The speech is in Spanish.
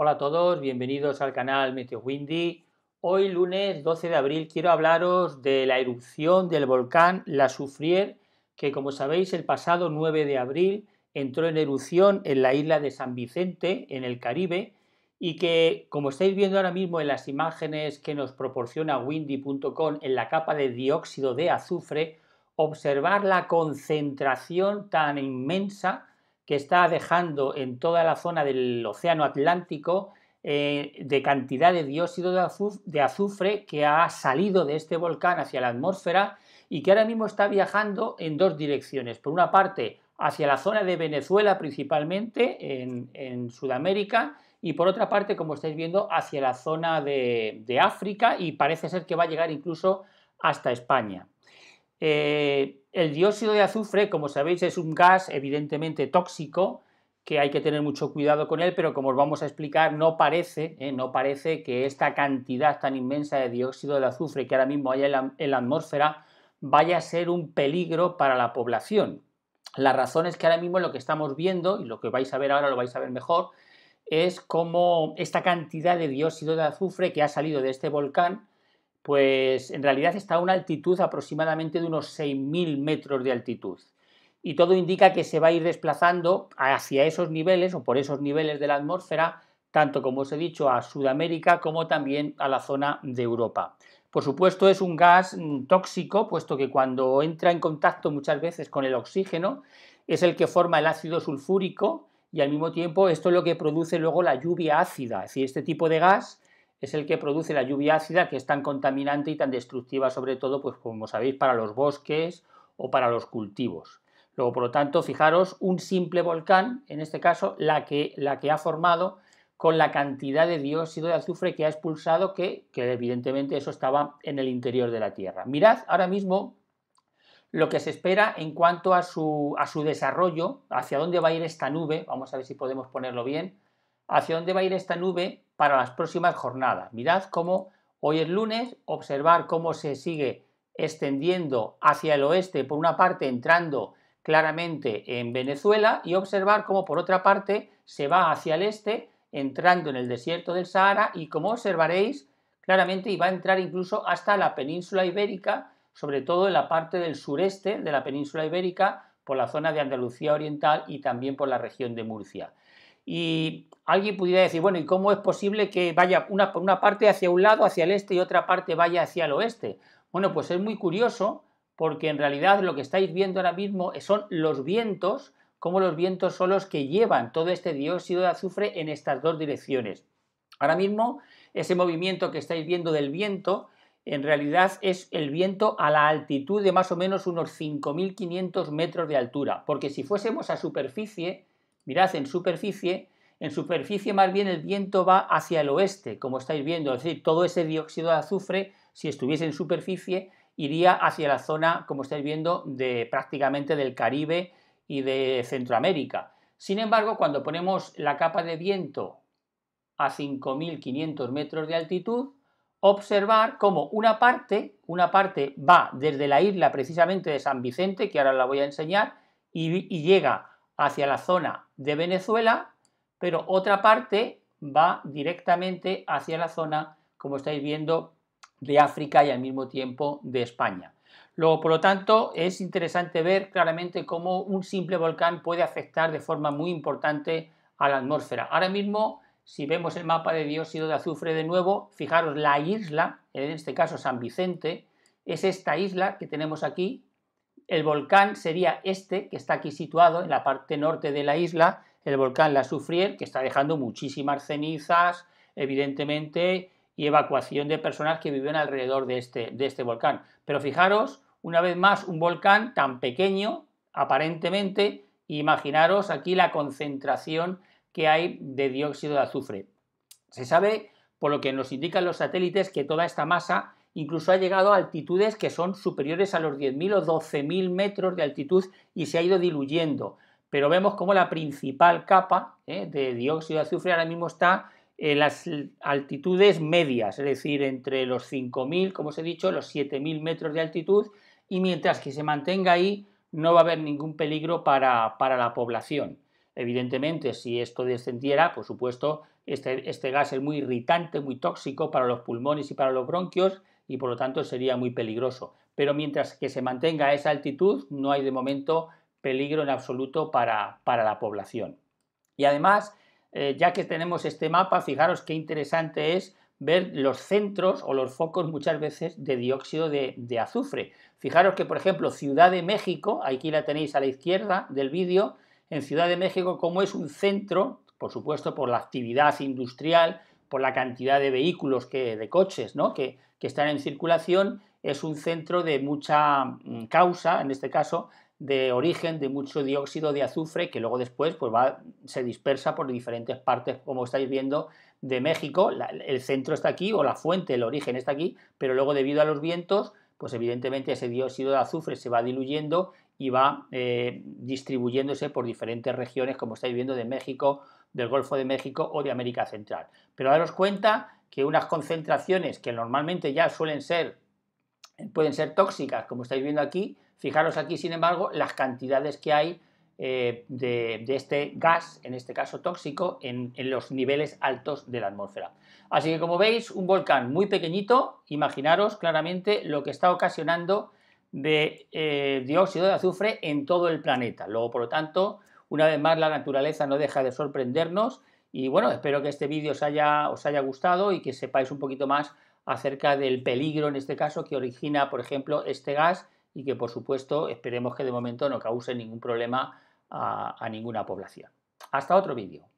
Hola a todos, bienvenidos al canal Meteo Windy. Hoy lunes 12 de abril quiero hablaros de la erupción del volcán La Soufrière, que como sabéis el pasado 9 de abril entró en erupción en la isla de San Vicente, en el Caribe, y que como estáis viendo ahora mismo en las imágenes que nos proporciona windy.com en la capa de dióxido de azufre, observar la concentración tan inmensa que está dejando en toda la zona del Océano Atlántico eh, de cantidad de dióxido de azufre, que ha salido de este volcán hacia la atmósfera y que ahora mismo está viajando en dos direcciones. Por una parte, hacia la zona de Venezuela principalmente, en, Sudamérica, y por otra parte, como estáis viendo, hacia la zona de África y parece ser que va a llegar incluso hasta España. Eh, el dióxido de azufre, como sabéis, es un gas evidentemente tóxico que hay que tener mucho cuidado con él, pero como os vamos a explicar, no parece, eh, no parece que esta cantidad tan inmensa de dióxido de azufre que ahora mismo hay en la, en la atmósfera vaya a ser un peligro para la población. La razón es que ahora mismo lo que estamos viendo, y lo que vais a ver ahora lo vais a ver mejor, es cómo esta cantidad de dióxido de azufre que ha salido de este volcán pues en realidad está a una altitud aproximadamente de unos 6.000 metros de altitud. Y todo indica que se va a ir desplazando hacia esos niveles o por esos niveles de la atmósfera, tanto como os he dicho, a Sudamérica como también a la zona de Europa. Por supuesto, es un gas mm, tóxico, puesto que cuando entra en contacto muchas veces con el oxígeno, es el que forma el ácido sulfúrico y al mismo tiempo esto es lo que produce luego la lluvia ácida. Es decir, este tipo de gas es el que produce la lluvia ácida que es tan contaminante y tan destructiva sobre todo, pues como sabéis, para los bosques o para los cultivos. Luego, por lo tanto, fijaros, un simple volcán, en este caso, la que, la que ha formado con la cantidad de dióxido de azufre que ha expulsado, que, evidentemente eso estaba en el interior de la Tierra. Mirad ahora mismo lo que se espera en cuanto a su, a su desarrollo, hacia dónde va a ir esta nube, vamos a ver si podemos ponerlo bien, hacia dónde va a ir esta nube para las próximas jornadas. Mirad cómo hoy es lunes, observar cómo se sigue extendiendo hacia el oeste, por una parte entrando claramente en Venezuela y observar cómo por otra parte se va hacia el este, entrando en el desierto del Sahara y como observaréis claramente va a entrar incluso hasta la península ibérica, sobre todo en la parte del sureste de la península ibérica, por la zona de Andalucía Oriental y también por la región de Murcia. Y alguien pudiera decir, bueno, ¿y cómo es posible que vaya una, una parte hacia un lado, hacia el este, y otra parte vaya hacia el oeste? Bueno, pues es muy curioso porque en realidad lo que estáis viendo ahora mismo son los vientos, como los vientos son los que llevan todo este dióxido de azufre en estas dos direcciones. Ahora mismo, ese movimiento que estáis viendo del viento, en realidad es el viento a la altitud de más o menos unos 5.500 metros de altura, porque si fuésemos a superficie, Mirad, en superficie, en superficie más bien el viento va hacia el oeste, como estáis viendo, es decir, todo ese dióxido de azufre, si estuviese en superficie, iría hacia la zona, como estáis viendo, de prácticamente del Caribe y de Centroamérica. Sin embargo, cuando ponemos la capa de viento a 5.500 metros de altitud, observar cómo una parte, una parte va desde la isla precisamente de San Vicente, que ahora la voy a enseñar, y, y llega hacia la zona de Venezuela, pero otra parte va directamente hacia la zona, como estáis viendo, de África y al mismo tiempo de España. Luego, por lo tanto, es interesante ver claramente cómo un simple volcán puede afectar de forma muy importante a la atmósfera. Ahora mismo, si vemos el mapa de dióxido de azufre de nuevo, fijaros la isla, en este caso San Vicente, es esta isla que tenemos aquí, el volcán sería este, que está aquí situado en la parte norte de la isla, el volcán La Soufrière, que está dejando muchísimas cenizas, evidentemente, y evacuación de personas que viven alrededor de este, de este volcán. Pero fijaros, una vez más, un volcán tan pequeño, aparentemente, imaginaros aquí la concentración que hay de dióxido de azufre. Se sabe, por lo que nos indican los satélites, que toda esta masa incluso ha llegado a altitudes que son superiores a los 10.000 o 12.000 metros de altitud y se ha ido diluyendo. Pero vemos como la principal capa eh, de dióxido de azufre ahora mismo está en las altitudes medias, es decir, entre los 5.000, como os he dicho, los 7.000 metros de altitud, y mientras que se mantenga ahí, no va a haber ningún peligro para, la población. Evidentemente, si esto descendiera, por supuesto, este, este gas es muy irritante, muy tóxico para los pulmones y para los bronquios, y por lo tanto sería muy peligroso. Pero mientras que se mantenga a esa altitud, no hay de momento peligro en absoluto para, para la población. Y además, eh, ya que tenemos este mapa, fijaros qué interesante es ver los centros o los focos muchas veces de dióxido de, de azufre. Fijaros que, por ejemplo, Ciudad de México, aquí la tenéis a la izquierda del vídeo, en Ciudad de México, como es un centro, por supuesto, por la actividad industrial, por la cantidad de vehículos, que, de coches ¿no? que, están en circulación, es un centro de mucha mm, causa, en este caso, de origen de mucho dióxido de azufre que luego después pues va, se dispersa por diferentes partes, como estáis viendo, de México. el centro está aquí o la fuente, el origen está aquí, pero luego debido a los vientos, pues evidentemente ese dióxido de azufre se va diluyendo y va eh, distribuyéndose por diferentes regiones, como estáis viendo, de México del Golfo de México o de América Central. Pero daros cuenta que unas concentraciones que normalmente ya suelen ser, pueden ser tóxicas, como estáis viendo aquí, fijaros aquí, sin embargo, las cantidades que hay eh, de, este gas, en este caso tóxico, en, los niveles altos de la atmósfera. Así que como veis, un volcán muy pequeñito, imaginaros claramente lo que está ocasionando de eh, dióxido de azufre en todo el planeta. Luego, por lo tanto, una vez más, la naturaleza no deja de sorprendernos y bueno, espero que este vídeo os haya, os haya gustado y que sepáis un poquito más acerca del peligro en este caso que origina, por ejemplo, este gas y que por supuesto esperemos que de momento no cause ningún problema a, a ninguna población. Hasta otro vídeo.